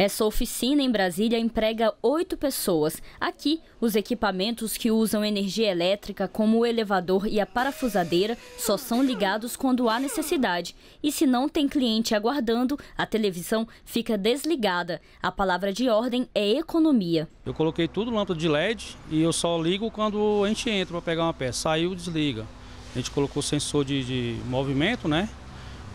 Essa oficina em Brasília emprega oito pessoas. Aqui, os equipamentos que usam energia elétrica, como o elevador e a parafusadeira, só são ligados quando há necessidade. E se não tem cliente aguardando, a televisão fica desligada. A palavra de ordem é economia. Eu coloquei tudo lâmpada de LED e eu só ligo quando a gente entra para pegar uma peça. Saiu, desliga. A gente colocou sensor de, de movimento, né?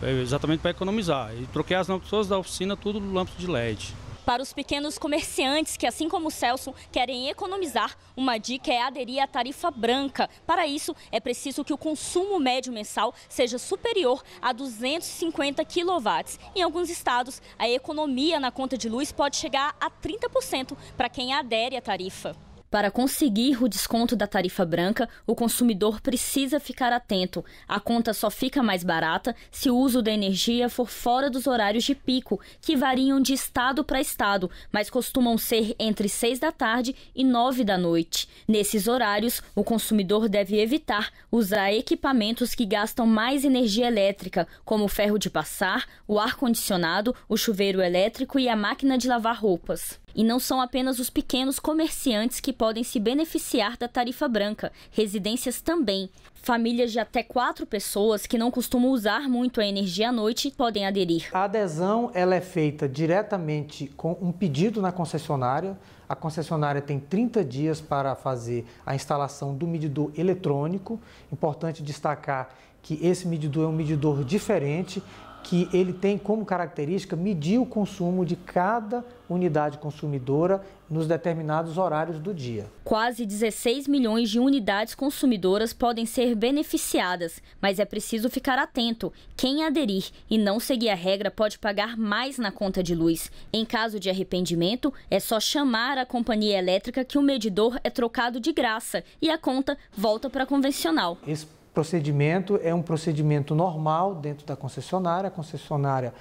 É, exatamente para economizar. E troquei as lâmpadas da oficina, tudo lâmpada de LED. Para os pequenos comerciantes que, assim como o Celso, querem economizar, uma dica é aderir à tarifa branca. Para isso, é preciso que o consumo médio mensal seja superior a 250 kW. Em alguns estados, a economia na conta de luz pode chegar a 30% para quem adere à tarifa. Para conseguir o desconto da tarifa branca, o consumidor precisa ficar atento. A conta só fica mais barata se o uso da energia for fora dos horários de pico, que variam de estado para estado, mas costumam ser entre 6 da tarde e 9 da noite. Nesses horários, o consumidor deve evitar usar equipamentos que gastam mais energia elétrica, como o ferro de passar, o ar-condicionado, o chuveiro elétrico e a máquina de lavar roupas. E não são apenas os pequenos comerciantes que podem se beneficiar da tarifa branca, residências também. Famílias de até quatro pessoas que não costumam usar muito a energia à noite podem aderir. A adesão ela é feita diretamente com um pedido na concessionária. A concessionária tem 30 dias para fazer a instalação do medidor eletrônico. Importante destacar que esse medidor é um medidor diferente, que ele tem como característica medir o consumo de cada unidade consumidora nos determinados horários do dia. Quase 16 milhões de unidades consumidoras podem ser beneficiadas, mas é preciso ficar atento. Quem aderir e não seguir a regra pode pagar mais na conta de luz. Em caso de arrependimento, é só chamar a companhia elétrica que o medidor é trocado de graça e a conta volta para a convencional. Esse procedimento é um procedimento normal dentro da concessionária. A concessionária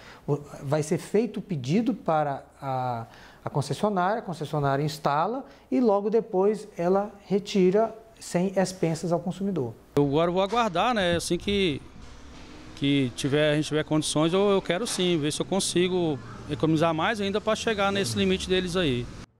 vai ser feito o pedido para a, a concessionária, a concessionária instala e logo depois ela retira sem expensas ao consumidor. Eu agora vou aguardar, né? Assim que, que tiver, a gente tiver condições, eu, eu quero sim, ver se eu consigo economizar mais ainda para chegar nesse limite deles aí.